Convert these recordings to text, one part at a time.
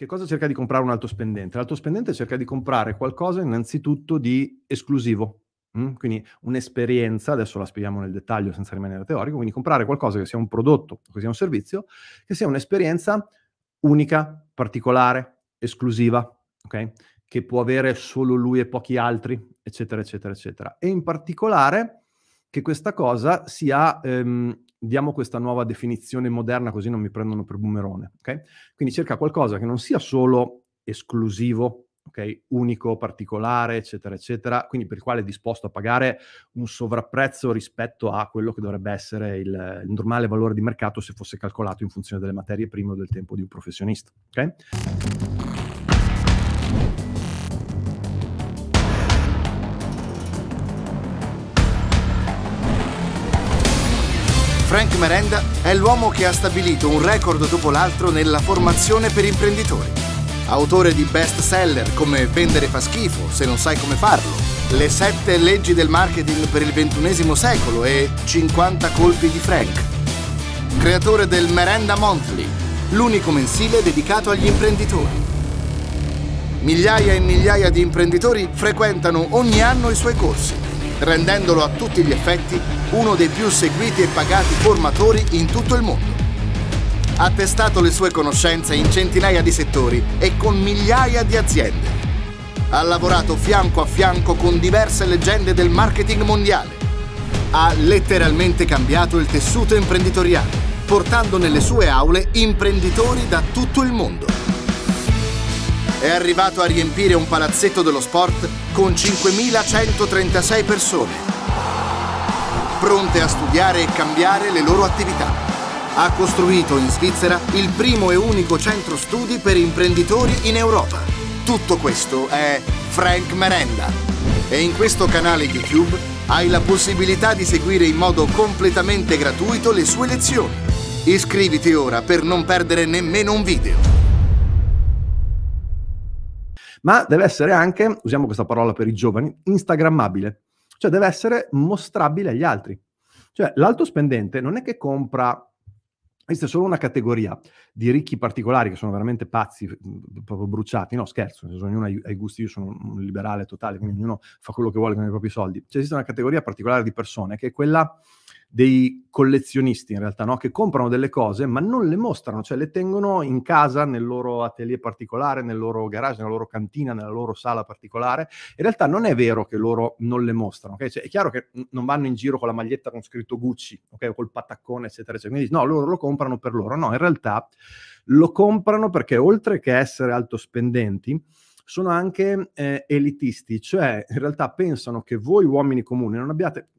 che cosa cerca di comprare un alto spendente? L'alto spendente cerca di comprare qualcosa innanzitutto di esclusivo, mh? Mm? quindi un'esperienza, adesso la spieghiamo nel dettaglio senza rimanere teorico, quindi comprare qualcosa che sia un prodotto, che sia un servizio, che sia un'esperienza unica, particolare, esclusiva, okay? che può avere solo lui e pochi altri, eccetera, eccetera, eccetera. E in particolare che questa cosa sia ehm, diamo questa nuova definizione moderna così non mi prendono per boomerone, okay? Quindi cerca qualcosa che non sia solo esclusivo, okay? Unico, particolare, eccetera, eccetera, quindi per il quale è disposto a pagare un sovrapprezzo rispetto a quello che dovrebbe essere il, il normale valore di mercato se fosse calcolato in funzione delle materie prime o del tempo di un professionista, okay? Frank Merenda è l'uomo che ha stabilito un record dopo l'altro nella formazione per imprenditori. Autore di best seller come Vendere fa schifo se non sai come farlo, Le sette leggi del marketing per il ventunesimo secolo e 50 colpi di Frank. Creatore del Merenda Monthly, l'unico mensile dedicato agli imprenditori. Migliaia e migliaia di imprenditori frequentano ogni anno i suoi corsi rendendolo a tutti gli effetti uno dei più seguiti e pagati formatori in tutto il mondo. Ha testato le sue conoscenze in centinaia di settori e con migliaia di aziende. Ha lavorato fianco a fianco con diverse leggende del marketing mondiale. Ha letteralmente cambiato il tessuto imprenditoriale, portando nelle sue aule imprenditori da tutto il mondo è arrivato a riempire un palazzetto dello sport con 5.136 persone, pronte a studiare e cambiare le loro attività. Ha costruito in Svizzera il primo e unico centro studi per imprenditori in Europa. Tutto questo è Frank Merenda. E in questo canale YouTube hai la possibilità di seguire in modo completamente gratuito le sue lezioni. Iscriviti ora per non perdere nemmeno un video ma deve essere anche, usiamo questa parola per i giovani, instagrammabile, cioè deve essere mostrabile agli altri. Cioè l'alto spendente non è che compra questa è solo una categoria di ricchi particolari che sono veramente pazzi, proprio bruciati. No, scherzo, ognuno ha i gusti, io sono un liberale totale, quindi ognuno fa quello che vuole con i propri soldi. cioè, esiste una categoria particolare di persone che è quella dei collezionisti in realtà, no? che comprano delle cose ma non le mostrano, cioè le tengono in casa nel loro atelier particolare, nel loro garage, nella loro cantina, nella loro sala particolare. In realtà non è vero che loro non le mostrano, okay? cioè, è chiaro che non vanno in giro con la maglietta con scritto Gucci, okay? o col pataccone, eccetera, eccetera. Quindi no, loro lo comprano per loro, no, in realtà lo comprano perché oltre che essere altospendenti, sono anche eh, elitisti, cioè in realtà pensano che voi uomini comuni non abbiate,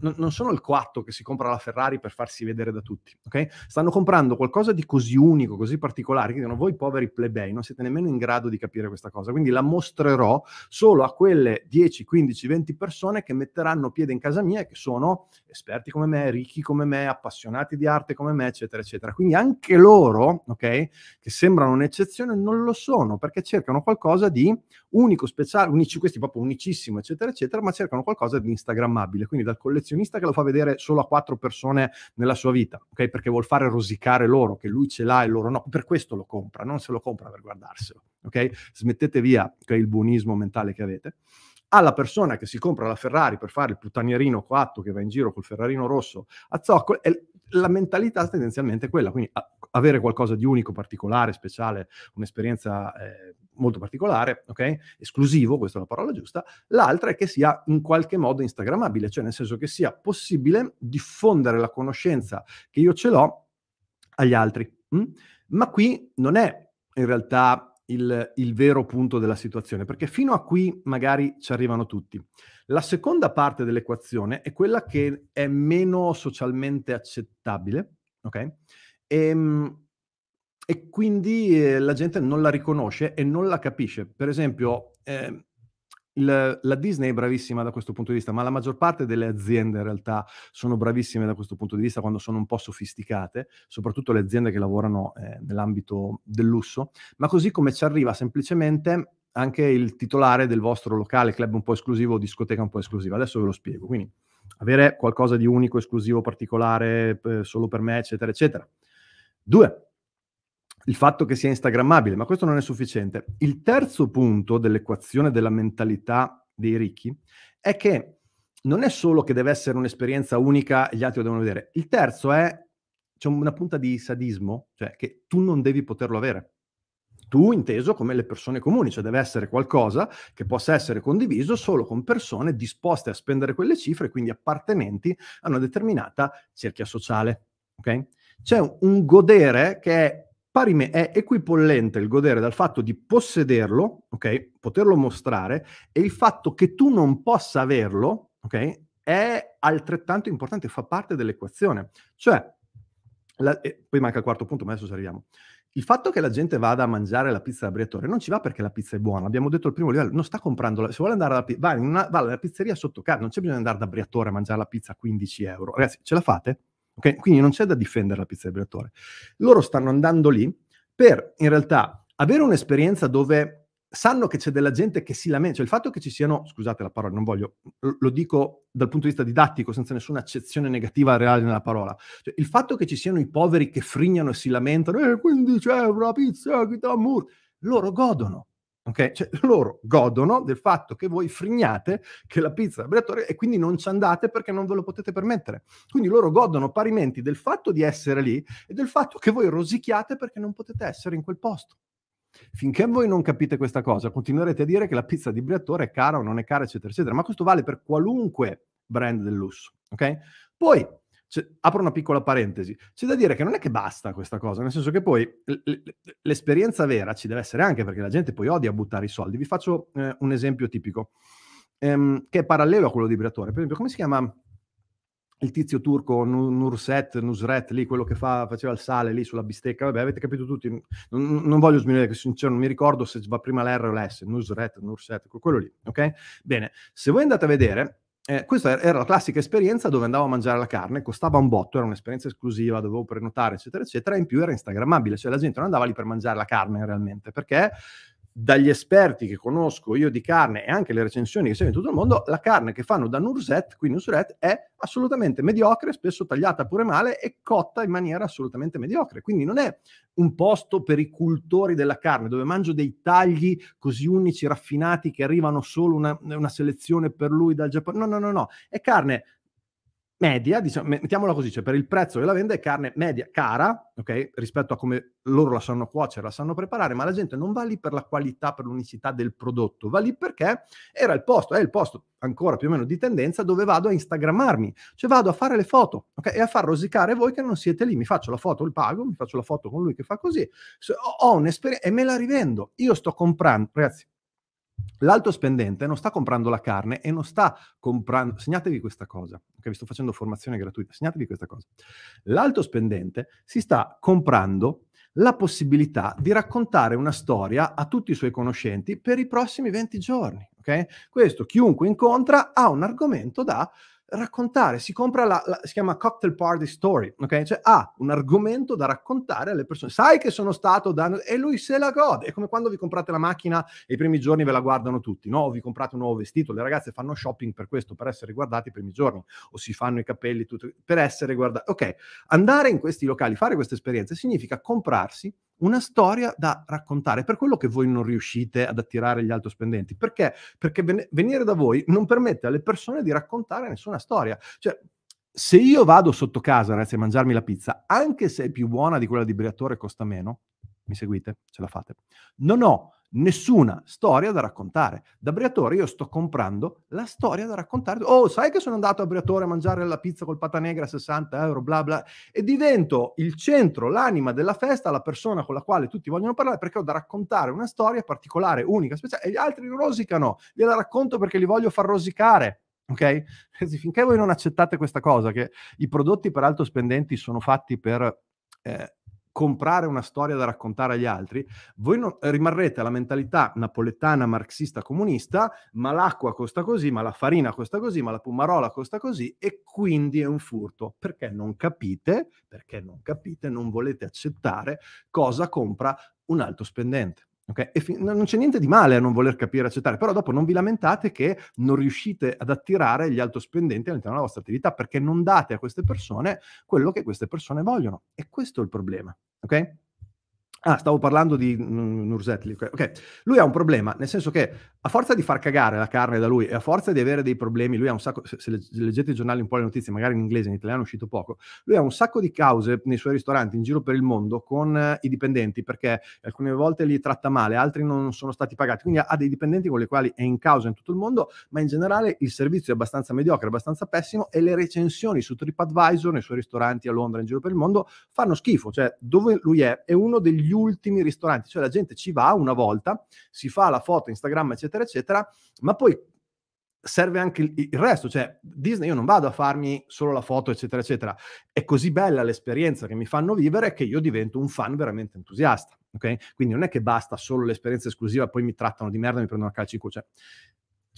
n- non sono il quattro che si compra la Ferrari per farsi vedere da tutti, ok? Stanno comprando qualcosa di così unico, così particolare, che dicono voi poveri plebei non siete nemmeno in grado di capire questa cosa, quindi la mostrerò solo a quelle 10, 15, 20 persone che metteranno piede in casa mia e che sono esperti come me, ricchi come me, appassionati di arte come me, eccetera, eccetera. Quindi anche loro, ok, che sembrano un'eccezione, non lo sono, perché cercano qualcosa di unico, speciale, unici, questi proprio unicissimo, eccetera, eccetera, ma cercano qualcosa di instagrammabile, quindi dal collezionista che lo fa vedere solo a quattro persone nella sua vita, ok, perché vuol fare rosicare loro, che lui ce l'ha e loro no, per questo lo compra, non se lo compra per guardarselo, ok? Smettete via okay, il buonismo mentale che avete alla persona che si compra la Ferrari per fare il puttanierino coatto che va in giro col Ferrarino rosso a zoccolo, è la mentalità tendenzialmente è quella, quindi a, avere qualcosa di unico, particolare, speciale, un'esperienza eh, molto particolare, ok? Esclusivo, questa è la parola giusta. L'altra è che sia in qualche modo instagrammabile, cioè nel senso che sia possibile diffondere la conoscenza che io ce l'ho agli altri. Mh? Hm? Ma qui non è in realtà il, il, vero punto della situazione, perché fino a qui magari ci arrivano tutti. La seconda parte dell'equazione è quella che è meno socialmente accettabile, ok? E, ehm, e quindi eh, la gente non la riconosce e non la capisce. Per esempio, eh, il, la Disney è bravissima da questo punto di vista, ma la maggior parte delle aziende in realtà sono bravissime da questo punto di vista quando sono un po' sofisticate, soprattutto le aziende che lavorano eh, nell'ambito del lusso, ma così come ci arriva semplicemente anche il titolare del vostro locale, club un po' esclusivo, o discoteca un po' esclusiva. Adesso ve lo spiego. Quindi avere qualcosa di unico, esclusivo, particolare, eh, solo per me, eccetera, eccetera. Due, il fatto che sia instagrammabile, ma questo non è sufficiente. Il terzo punto dell'equazione della mentalità dei ricchi è che non è solo che deve essere un'esperienza unica, gli altri lo devono vedere. Il terzo è c'è una punta di sadismo, cioè che tu non devi poterlo avere. Tu inteso come le persone comuni, cioè deve essere qualcosa che possa essere condiviso solo con persone disposte a spendere quelle cifre, quindi appartenenti a una determinata cerchia sociale. Okay? C'è un godere che è Parime è equipollente il godere dal fatto di possederlo, ok? Poterlo mostrare e il fatto che tu non possa averlo, ok? È altrettanto importante, fa parte dell'equazione. Cioè, la, eh, poi manca il quarto punto, ma adesso ci arriviamo. Il fatto che la gente vada a mangiare la pizza da Briatore non ci va perché la pizza è buona. Abbiamo detto al primo livello, non sta comprando, la, se vuole andare alla, va, va alla pizzeria sotto casa, non c'è bisogno di andare da Briatore a mangiare la pizza a 15 euro. Ragazzi, ce la fate? Okay? Quindi non c'è da difendere la pizza del vibratore. Loro stanno andando lì per, in realtà, avere un'esperienza dove sanno che c'è della gente che si lamenta, cioè il fatto che ci siano, scusate la parola, non voglio, lo dico dal punto di vista didattico, senza nessuna accezione negativa reale nella parola, cioè, il fatto che ci siano i poveri che frignano e si lamentano, eh, 15 euro la pizza, chi ti ammur, loro godono, Ok? Cioè, loro godono del fatto che voi frignate che la pizza è abbreviatoria e quindi non ci andate perché non ve lo potete permettere. Quindi loro godono parimenti del fatto di essere lì e del fatto che voi rosicchiate perché non potete essere in quel posto. Finché voi non capite questa cosa, continuerete a dire che la pizza di Briatore è cara o non è cara, eccetera, eccetera. Ma questo vale per qualunque brand del lusso, ok? Poi cioè, apro una piccola parentesi, c'è da dire che non è che basta questa cosa, nel senso che poi l'esperienza vera ci deve essere anche perché la gente poi odia buttare i soldi. Vi faccio eh, un esempio tipico, ehm, che è parallelo a quello di Briatore. Per esempio, come si chiama il tizio turco Nurset, Nusret, lì, quello che fa, faceva il sale lì sulla bistecca, vabbè, avete capito tutti, non, non voglio sminuire, sincero non mi ricordo se va prima l'R o l'S, Nusret, Nurset, quello lì, ok? Bene, se voi andate a vedere, eh, questa er, era la classica esperienza dove andavo a mangiare la carne, costava un botto, era un'esperienza esclusiva, dovevo prenotare, eccetera, eccetera, in più era instagrammabile, cioè la gente non andava lì per mangiare la carne realmente, perché dagli esperti che conosco io di carne e anche le recensioni che seguo in tutto il mondo, la carne che fanno da Nurset, qui Nusret, è assolutamente mediocre, spesso tagliata pure male e cotta in maniera assolutamente mediocre. Quindi non è un posto per i cultori della carne, dove mangio dei tagli così unici, raffinati, che arrivano solo una, una selezione per lui dal Giappone. No, no, no, no. È carne media, diciamo, mettiamola così, cioè per il prezzo che la vende è carne media, cara, ok? Rispetto a come loro la sanno cuocere, la sanno preparare, ma la gente non va lì per la qualità, per l'unicità del prodotto, va lì perché era il posto, è il posto ancora più o meno di tendenza dove vado a instagrammarmi, cioè vado a fare le foto, ok? E a far rosicare voi che non siete lì, mi faccio la foto, il pago, mi faccio la foto con lui che fa così, ho un'esperienza e me la rivendo. Io sto comprando, ragazzi, L'alto spendente non sta comprando la carne e non sta comprando. Segnatevi questa cosa, che Vi sto facendo formazione gratuita, segnatevi questa cosa. L'alto spendente si sta comprando la possibilità di raccontare una storia a tutti i suoi conoscenti per i prossimi 20 giorni, ok? Questo chiunque incontra ha un argomento da raccontare, si compra la, la, si chiama cocktail party story, ok? Cioè ha ah, un argomento da raccontare alle persone. Sai che sono stato da e lui se la gode. È come quando vi comprate la macchina e i primi giorni ve la guardano tutti, no? O vi comprate un nuovo vestito, le ragazze fanno shopping per questo, per essere guardate i primi giorni, o si fanno i capelli tutto, per essere guardate. Ok, andare in questi locali, fare queste esperienze significa comprarsi una storia da raccontare, per quello che voi non riuscite ad attirare gli spendenti. perché? Perché ben- venire da voi non permette alle persone di raccontare nessuna storia, cioè se io vado sotto casa, ragazzi, a mangiarmi la pizza, anche se è più buona di quella di Briatore e costa meno, mi seguite? Ce la fate? Non ho nessuna storia da raccontare. Da Briatore io sto comprando la storia da raccontare. Oh, sai che sono andato a Briatore a mangiare la pizza col pata negra a 60 euro, bla bla, e divento il centro, l'anima della festa, la persona con la quale tutti vogliono parlare perché ho da raccontare una storia particolare, unica, speciale, e gli altri rosicano, gliela racconto perché li voglio far rosicare. Ok? Finché voi non accettate questa cosa, che i prodotti per alto spendenti sono fatti per eh, comprare una storia da raccontare agli altri, voi non, eh, rimarrete alla mentalità napoletana, marxista, comunista, ma l'acqua costa così, ma la farina costa così, ma la pumarola costa così e quindi è un furto, perché non capite, perché non capite, non volete accettare cosa compra un alto spendente. Okay? Fi- non c'è niente di male a non voler capire e accettare, però dopo non vi lamentate che non riuscite ad attirare gli alto spendenti all'interno della vostra attività perché non date a queste persone quello che queste persone vogliono. E questo è il problema. Okay Ah, stavo parlando di Nurzetli. Ok, Lui ha un problema, nel senso che a forza di far cagare la carne da lui e a forza di avere dei problemi, lui ha un sacco, se leggete i giornali un po' le notizie, magari in inglese, in italiano è uscito poco, lui ha un sacco di cause nei suoi ristoranti in giro per il mondo con eh, i dipendenti, perché alcune volte li tratta male, altri non sono stati pagati, quindi ha dei dipendenti con i quali è in causa in tutto il mondo, ma in generale il servizio è abbastanza mediocre, abbastanza pessimo e le recensioni su TripAdvisor nei suoi ristoranti a Londra, in giro per il mondo, fanno schifo, cioè dove lui è è uno degli gli ultimi ristoranti, cioè la gente ci va una volta, si fa la foto, Instagram, eccetera, eccetera, ma poi serve anche il, resto, cioè Disney io non vado a farmi solo la foto, eccetera, eccetera. È così bella l'esperienza che mi fanno vivere che io divento un fan veramente entusiasta, ok? Quindi non è che basta solo l'esperienza esclusiva, poi mi trattano di merda, mi prendono a calcio in culo, cioè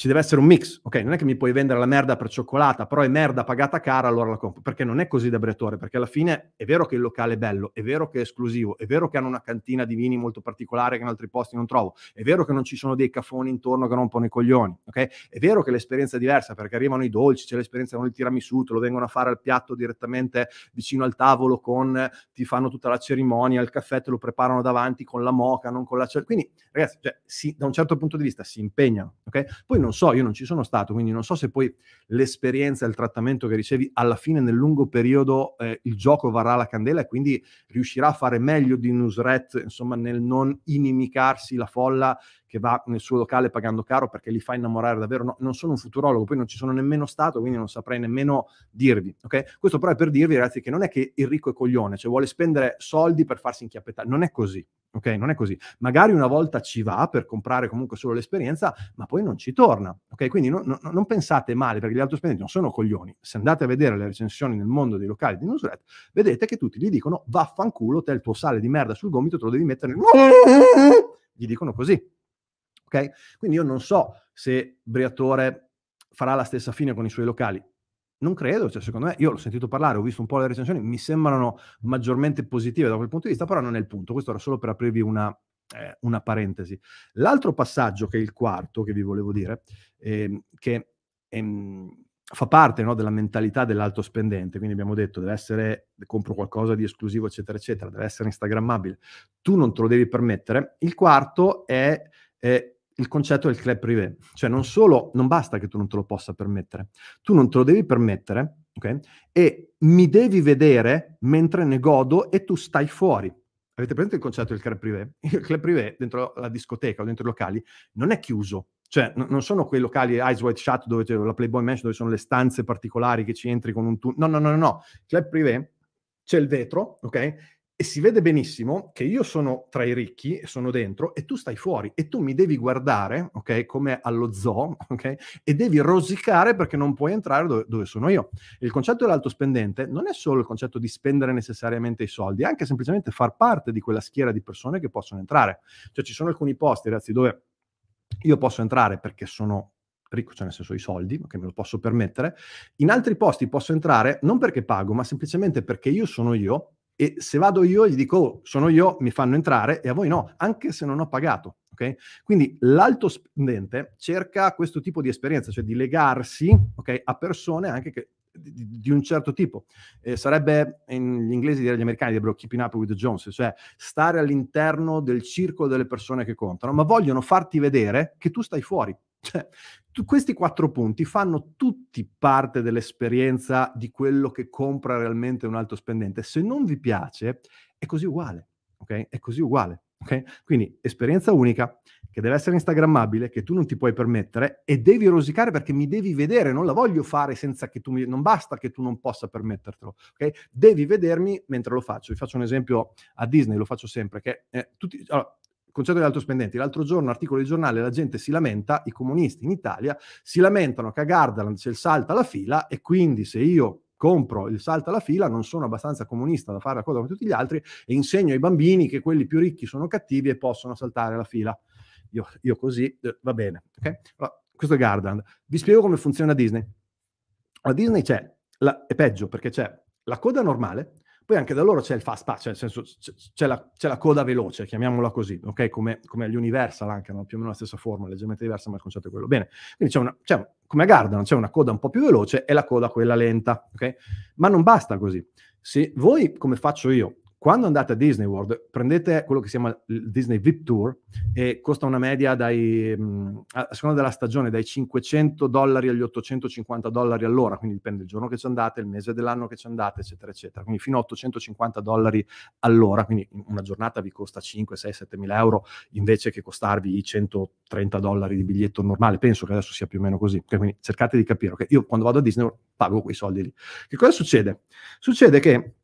ci deve essere un mix. Ok, non è che mi puoi vendere la merda per cioccolata, però è merda pagata cara, allora la compro. Perché non è così da Bretore, perché alla fine è vero che il locale è bello, è vero che è esclusivo, è vero che hanno una cantina di vini molto particolare che in altri posti non trovo, è vero che non ci sono dei caffoni intorno che rompono i coglioni, ok? È vero che l'esperienza è diversa perché arrivano i dolci, c'è l'esperienza con il tiramisù, te lo vengono a fare al piatto direttamente vicino al tavolo con ti fanno tutta la cerimonia, il caffè te lo preparano davanti con la moca, non con la Quindi, ragazzi, cioè, si, da un certo punto di vista si impegnano, ok? Poi non lo so, io non ci sono stato, quindi non so se poi l'esperienza, il trattamento che ricevi alla fine nel lungo periodo eh, il gioco varrà la candela e quindi riuscirà a fare meglio di Nusret, insomma, nel non inimicarsi la folla che va nel suo locale pagando caro perché li fa innamorare davvero. No, non sono un futurologo, poi non ci sono nemmeno stato, quindi non saprei nemmeno dirvi. Okay? Questo però è per dirvi, ragazzi, che non è che il ricco è coglione, cioè vuole spendere soldi per farsi inchiappettare. Non è così. Ok, non è così. Magari una volta ci va per comprare comunque solo l'esperienza, ma poi non ci torna. Ok, quindi no, no, non pensate male perché gli autospendenti non sono coglioni. Se andate a vedere le recensioni nel mondo dei locali di Newslet, vedete che tutti gli dicono vaffanculo, te il tuo sale di merda sul gomito te lo devi mettere. Gli dicono così. Okay? Quindi io non so se Briatore farà la stessa fine con i suoi locali. Non credo, cioè secondo me, io l'ho sentito parlare, ho visto un po' le recensioni, mi sembrano maggiormente positive da quel punto di vista, però non è il punto. Questo era solo per aprirvi una, eh, una parentesi. L'altro passaggio, che è il quarto, che vi volevo dire, eh, che ehm, fa parte no, della mentalità dell'alto spendente, quindi abbiamo detto deve essere, compro qualcosa di esclusivo, eccetera, eccetera, deve essere instagrammabile. Tu non te lo devi permettere. Il quarto è, è il concetto del club privé. Cioè non solo, non basta che tu non te lo possa permettere, tu non te lo devi permettere, ok? E mi devi vedere mentre ne godo e tu stai fuori. Avete presente il concetto del club privé? Il club privé dentro la discoteca o dentro i locali non è chiuso, cioè n- non sono quei locali Eyes White Shut dove c'è la Playboy Mansion dove sono le stanze particolari che ci entri con un tunnel. no, no, no, no. Club privé c'è il vetro, ok? e si vede benissimo che io sono tra i ricchi e sono dentro e tu stai fuori e tu mi devi guardare, ok, come allo zoo, ok, e devi rosicare perché non puoi entrare dove, dove sono io. Il concetto dell'alto spendente non è solo il concetto di spendere necessariamente i soldi, è anche semplicemente far parte di quella schiera di persone che possono entrare. Cioè ci sono alcuni posti, ragazzi, dove io posso entrare perché sono ricco, cioè nel senso i soldi, che me lo posso permettere. In altri posti posso entrare non perché pago, ma semplicemente perché io sono io e se vado io e gli dico, oh, sono io, mi fanno entrare e a voi no, anche se non ho pagato. Okay? Quindi l'alto spendente cerca questo tipo di esperienza, cioè di legarsi okay, a persone anche che di, di, un certo tipo. Eh, sarebbe, in, gli inglesi direi gli americani direbbero keeping up with the Jones, cioè stare all'interno del circolo delle persone che contano, ma vogliono farti vedere che tu stai fuori, cioè, tu, questi quattro punti fanno tutti parte dell'esperienza di quello che compra realmente un alto spendente. Se non vi piace, è così uguale, ok? È così uguale, ok? Quindi esperienza unica che deve essere instagrammabile, che tu non ti puoi permettere e devi rosicare perché mi devi vedere, non la voglio fare senza che tu mi... non basta che tu non possa permettertelo, ok? Devi vedermi mentre lo faccio. Vi faccio un esempio a Disney, lo faccio sempre, che eh, tutti... Allora, il concetto dell'alto spendente. L'altro giorno, articolo di giornale, la gente si lamenta, i comunisti in Italia si lamentano che a Gardaland c'è il salto alla fila e quindi se io compro il salto alla fila, non sono abbastanza comunista da fare la cosa come tutti gli altri e insegno ai bambini che quelli più ricchi sono cattivi e possono saltare la fila. Io, io così, eh, va bene. Okay? Allora, questo è Gardaland. Vi spiego come funziona Disney. A Disney c'è, la, è peggio perché c'è la coda normale poi anche da loro c'è il fast pass, cioè nel senso c'è la, c'è la coda veloce, chiamiamola così, ok? Come, come gli Universal anche hanno più o meno la stessa forma, leggermente diversa, ma il concetto è quello. Bene, quindi c'è una, c'è, come a Gardaland c'è una coda un po' più veloce e la coda quella lenta, ok? Ma non basta così. Se voi, come faccio io, quando andate a Disney World, prendete quello che si chiama il Disney VIP Tour e costa una media dai, mm, a seconda della stagione, dai 500 dollari agli 850 dollari all'ora, quindi dipende il giorno che ci andate, il mese dell'anno che ci andate, eccetera, eccetera. Quindi fino a 850 dollari all'ora, quindi una giornata vi costa 5, 6, 7 mila euro invece che costarvi i 130 dollari di biglietto normale. Penso che adesso sia più o meno così. Cioè, quindi cercate di capire, ok? Io quando vado a Disney World pago quei soldi lì. Che cosa succede? Succede che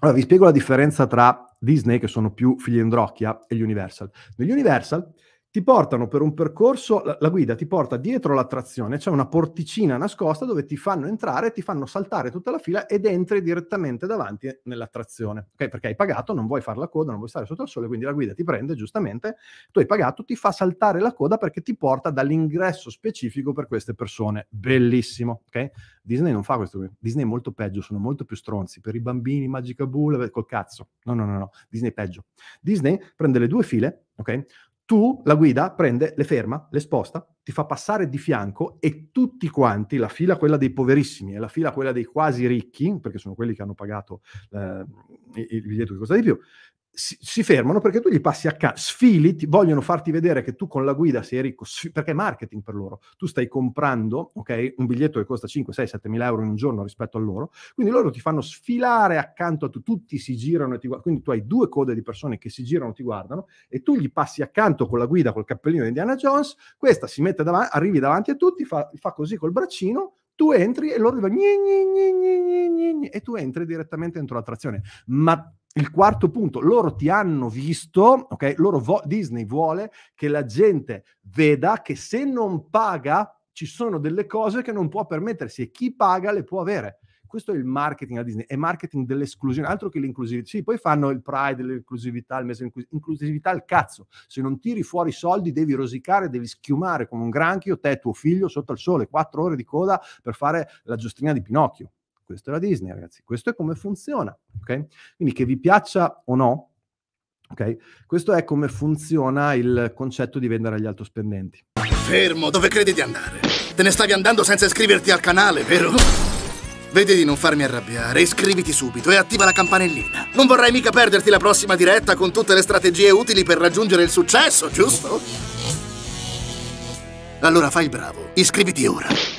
allora, vi spiego la differenza tra Disney, che sono più figli figliendrocchia, e gli Universal. Negli Universal ti portano per un percorso, la, la guida ti porta dietro l'attrazione, c'è cioè una porticina nascosta dove ti fanno entrare, ti fanno saltare tutta la fila ed entri direttamente davanti nell'attrazione, Ok, perché hai pagato, non vuoi fare la coda, non vuoi stare sotto il sole, quindi la guida ti prende giustamente, tu hai pagato, ti fa saltare la coda perché ti porta dall'ingresso specifico per queste persone, bellissimo, ok? Disney non fa questo, Disney è molto peggio, sono molto più stronzi, per i bambini, Magica Bull, col cazzo, no no no, no. Disney è peggio. Disney prende le due file, ok? tu, la guida, prende, le ferma, le sposta, ti fa passare di fianco e tutti quanti, la fila quella dei poverissimi e la fila quella dei quasi ricchi, perché sono quelli che hanno pagato eh, il biglietto che costa di più, si, si, fermano perché tu gli passi accanto, sfili, ti, vogliono farti vedere che tu con la guida sei ricco, sfi- perché è marketing per loro. Tu stai comprando okay, un biglietto che costa 5, 6, 7 mila euro in un giorno rispetto a loro, quindi loro ti fanno sfilare accanto a tu, tutti si girano e ti guardano, quindi tu hai due code di persone che si girano e ti guardano e tu gli passi accanto con la guida, col cappellino di Indiana Jones, questa si mette davanti, arrivi davanti a tutti, fa, fa così col braccino, tu entri e loro dicono e tu entri direttamente dentro l'attrazione. Ma il quarto punto, loro ti hanno visto, ok? Vo- Disney vuole che la gente veda che se non paga ci sono delle cose che non può permettersi e chi paga le può avere. Questo è il marketing a Disney, è marketing dell'esclusione, altro che l'inclusività. Sì, poi fanno il pride, l'inclusività, il mese inclusività, al cazzo. Se non tiri fuori i soldi devi rosicare, devi schiumare come un granchio te e tuo figlio sotto al sole, quattro ore di coda per fare la giostrina di Pinocchio. Questo è la Disney, ragazzi. Questo è come funziona, ok? Quindi che vi piaccia o no, Okay. Questo è come funziona il concetto di vendere agli altospendenti. Fermo, dove credi di andare? Te ne stavi andando senza iscriverti al canale, vero? Vedi di non farmi arrabbiare, iscriviti subito e attiva la campanellina. Non vorrai mica perderti la prossima diretta con tutte le strategie utili per raggiungere il successo, giusto? Allora fai il bravo, iscriviti ora.